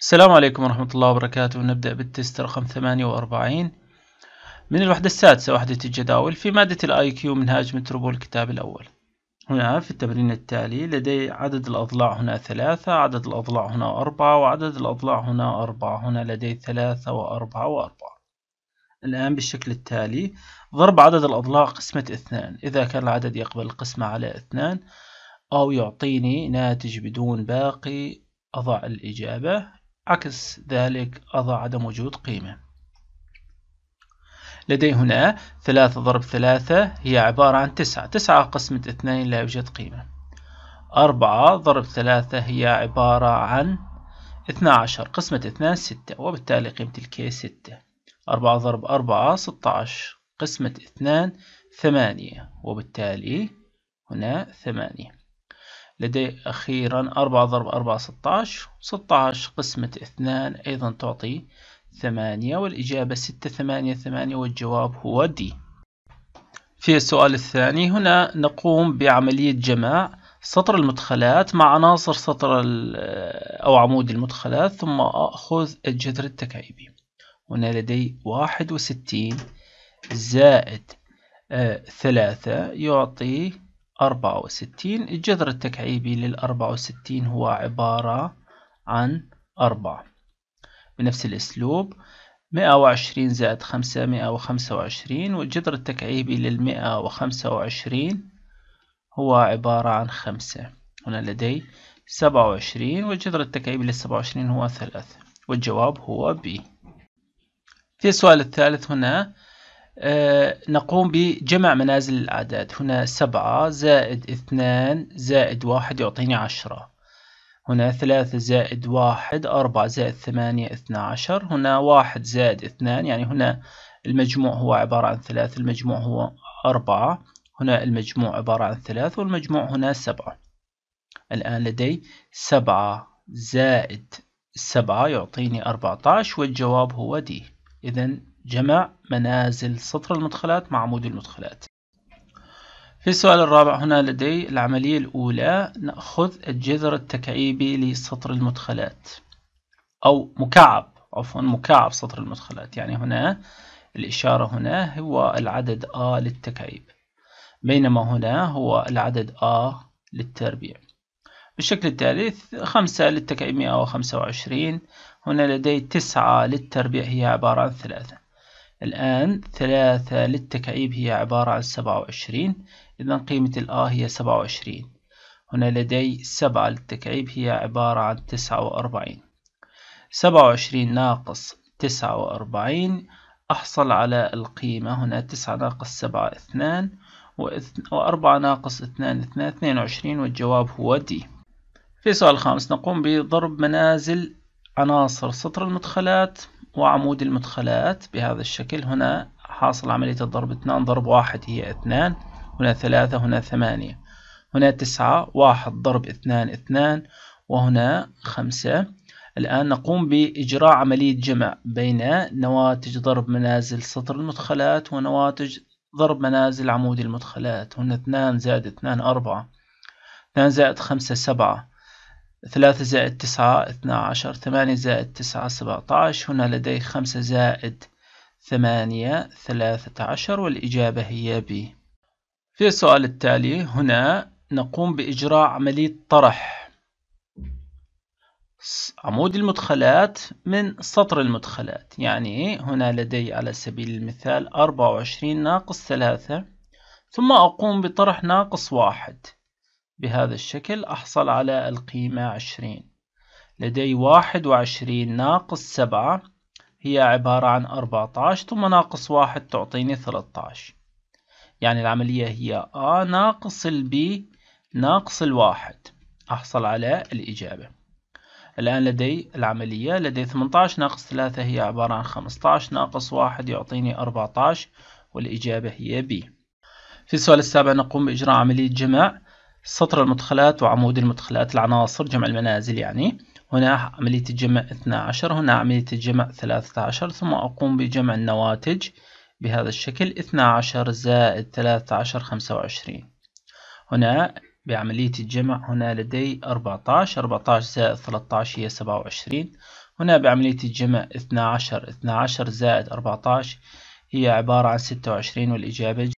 السلام عليكم ورحمة الله وبركاته نبدأ بالتست رقم 48 من الوحدة السادسة وحدة الجداول في مادة الاي كيو منهاج متروبول الكتاب الأول هنا في التمرين التالي لدي عدد الأضلاع هنا ثلاثة عدد الأضلاع هنا أربعة وعدد الأضلاع هنا أربعة هنا لدي ثلاثة وأربعة وأربعة الآن بالشكل التالي ضرب عدد الأضلاع قسمة اثنان إذا كان العدد يقبل القسمة على اثنان أو يعطيني ناتج بدون باقي أضع الإجابة عكس ذلك أضع عدم وجود قيمة لدي هنا ثلاثة ضرب ثلاثة هي عبارة عن تسعة تسعة قسمة اثنين لا يوجد قيمة أربعة ضرب ثلاثة هي عبارة عن اثنى عشر قسمة اثنان ستة وبالتالي قيمة الكي ستة أربعة ضرب أربعة ستة عشر قسمة اثنان ثمانية وبالتالي هنا ثمانية لدي أخيرا أربعة ضرب أربعة ستاش وستاش قسمة اثنان أيضا تعطي ثمانية والإجابة ستة ثمانية ثمانية والجواب هو دي في السؤال الثاني هنا نقوم بعملية جمع سطر المدخلات مع عناصر سطر أو عمود المدخلات ثم أخذ الجذر التكعيبي هنا لدي واحد وستين زائد آه، ثلاثة يعطي أربعة وستين الجذر التكعيبي للأربعة وستين هو عبارة عن أربعة بنفس الأسلوب مئة وعشرين زائد خمسة مئة وخمسة وعشرين والجذر التكعيبي للمئة وخمسة وعشرين هو عبارة عن خمسة هنا لدي سبعة وعشرين والجذر التكعيبي للسبعة وعشرين هو ثلاثة والجواب هو B في السؤال الثالث هنا آه، نقوم بجمع منازل الأعداد هنا سبعة زائد اثنان زائد واحد يعطيني عشرة هنا ثلاثة زائد واحد أربعة زائد ثمانية اثنى عشر هنا واحد زائد اثنان يعني هنا المجموع هو عبارة عن ثلاث المجموع هو أربعة هنا المجموع عبارة عن ثلاث والمجموع هنا سبعة الآن لدي سبعة زائد سبعة يعطيني أربعة عشر والجواب هو دي إذن جمع منازل سطر المدخلات مع عمود المدخلات في السؤال الرابع هنا لدي العملية الأولى نأخذ الجذر التكعيبي لسطر المدخلات أو مكعب عفوا مكعب سطر المدخلات يعني هنا الإشارة هنا هو العدد A للتكعيب بينما هنا هو العدد A للتربيع بالشكل التالي خمسة للتكعيب 125 هنا لدي تسعة للتربيع هي عبارة عن ثلاثة الآن ثلاثة للتكعيب هي عبارة عن سبعة وعشرين إذا قيمة الآ هي سبعة وعشرين هنا لدي سبعة للتكعيب هي عبارة عن تسعة وأربعين سبعة وعشرين ناقص تسعة وأربعين أحصل على القيمة هنا تسعة ناقص سبعة اثنان وأربعة ناقص اثنان اثنان اثنين وعشرين والجواب هو دي في سؤال خامس نقوم بضرب منازل عناصر سطر المدخلات وعمود المدخلات بهذا الشكل هنا حاصل عملية الضرب اثنان ضرب واحد هي اثنان هنا ثلاثة هنا ثمانية هنا تسعة واحد ضرب اثنان اثنان وهنا خمسة الآن نقوم بإجراء عملية جمع بين نواتج ضرب منازل سطر المدخلات ونواتج ضرب منازل عمود المدخلات هنا اثنان زائد اثنان أربعة اثنان زائد خمسة سبعة ثلاثة زائد تسعة اثنا عشر ثمانية زائد تسعة سبعة عشر هنا لدي خمسة زائد ثمانية ثلاثة عشر والإجابة هي ب في السؤال التالي هنا نقوم بإجراء عملية طرح عمود المدخلات من سطر المدخلات يعني هنا لدي على سبيل المثال أربعة وعشرين ناقص ثلاثة ثم أقوم بطرح ناقص واحد بهذا الشكل أحصل على القيمة عشرين لدي واحد وعشرين ناقص سبعة هي عبارة عن أربعتاش ثم ناقص واحد تعطيني ثلاثتاش يعني العملية هي A ناقص B ناقص الواحد أحصل على الإجابة الآن لدي العملية لدي 18 ناقص 3 هي عبارة عن 15 ناقص 1 يعطيني 14 والإجابة هي B في السؤال السابع نقوم بإجراء عملية جمع سطر المدخلات وعمود المدخلات العناصر جمع المنازل يعني هنا عملية الجمع 12 هنا عملية الجمع 13 ثم أقوم بجمع النواتج بهذا الشكل 12 زائد 13 25 هنا بعملية الجمع هنا لدي 14 14 زائد 13 هي 27 هنا بعملية الجمع 12 12 زائد 14 هي عبارة عن 26 والإجابة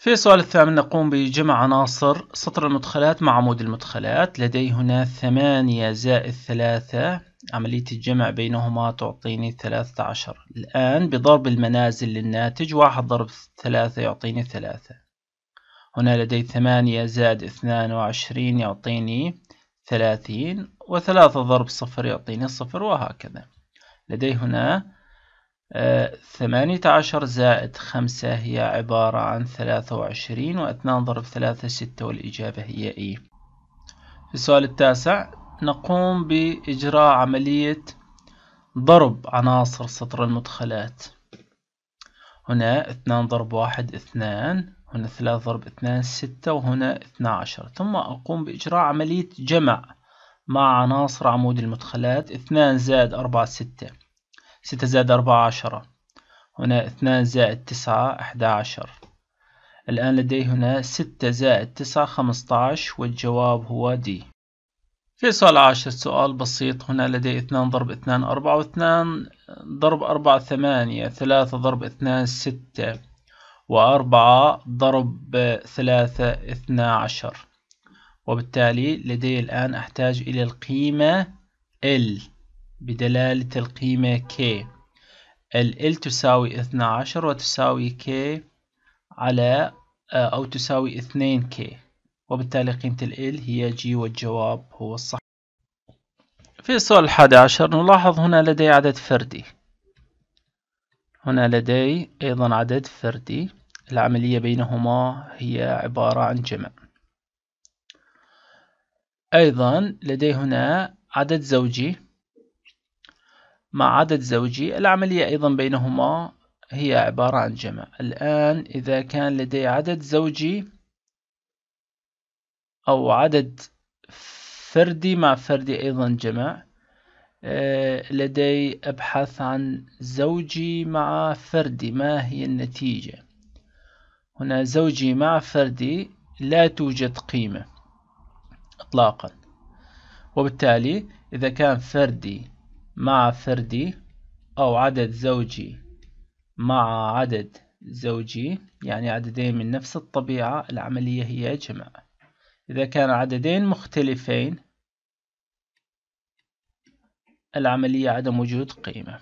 في السؤال الثامن نقوم بجمع عناصر سطر المدخلات مع عمود المدخلات لدي هنا ثمانية زائد ثلاثة عملية الجمع بينهما تعطيني ثلاثة عشر الآن بضرب المنازل للناتج واحد ضرب ثلاثة يعطيني ثلاثة هنا لدي ثمانية زائد اثنان وعشرين يعطيني ثلاثين وثلاثة ضرب صفر يعطيني صفر وهكذا لدي هنا ثمانية عشر زائد خمسة هي عبارة عن ثلاثة وعشرين واثنان ضرب ثلاثة ستة والإجابة هي إي e. في السؤال التاسع نقوم بإجراء عملية ضرب عناصر سطر المدخلات هنا اثنان ضرب واحد اثنان هنا ثلاثة ضرب اثنان ستة وهنا اثنى عشر ثم أقوم بإجراء عملية جمع مع عناصر عمود المدخلات اثنان زائد أربعة ستة ستة زائد أربعة عشرة هنا اثنان زائد تسعة أحد عشر الآن لدي هنا ستة زائد تسعة خمسة عشر والجواب هو دي في سؤال عشر سؤال بسيط هنا لدي اثنان ضرب اثنان أربعة واثنان ضرب أربعة ثمانية ثلاثة ضرب اثنان ستة وأربعة ضرب ثلاثة اثنى عشر وبالتالي لدي الآن أحتاج إلى القيمة L بدلالة القيمة K ال L تساوي 12 وتساوي K على آه، أو تساوي 2K وبالتالي قيمة ال L هي G والجواب هو الصح في السؤال الحادي عشر نلاحظ هنا لدي عدد فردي هنا لدي أيضا عدد فردي العملية بينهما هي عبارة عن جمع أيضا لدي هنا عدد زوجي مع عدد زوجي العملية أيضا بينهما هي عبارة عن جمع الآن إذا كان لدي عدد زوجي أو عدد فردي مع فردي أيضا جمع آه، لدي أبحث عن زوجي مع فردي ما هي النتيجة هنا زوجي مع فردي لا توجد قيمة إطلاقا وبالتالي إذا كان فردي مع فردي أو عدد زوجي مع عدد زوجي يعني عددين من نفس الطبيعة العملية هي جمع إذا كان عددين مختلفين العملية عدم وجود قيمة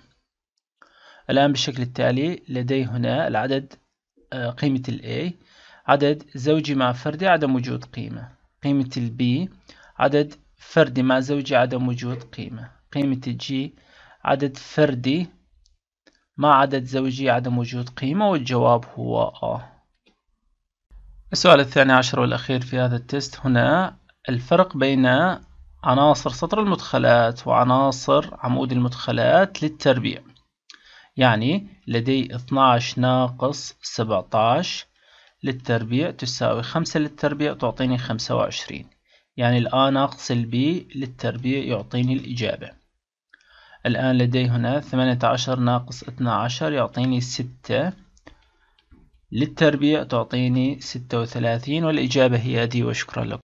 الآن بالشكل التالي لدي هنا العدد آه، قيمة الـ A عدد زوجي مع فردي عدم وجود قيمة قيمة الـ B عدد فردي مع زوجي عدم وجود قيمة قيمة جي عدد فردي مع عدد زوجي عدم وجود قيمة والجواب هو آه السؤال الثاني عشر والأخير في هذا التست هنا الفرق بين عناصر سطر المدخلات وعناصر عمود المدخلات للتربيع يعني لدي 12 ناقص 17 للتربيع تساوي 5 للتربيع تعطيني 25 يعني الآ ناقص البي للتربيع يعطيني الإجابة الآن لدي هنا 18 ناقص 12 يعطيني 6 للتربيع تعطيني 36 والإجابة هي دي وشكرا لكم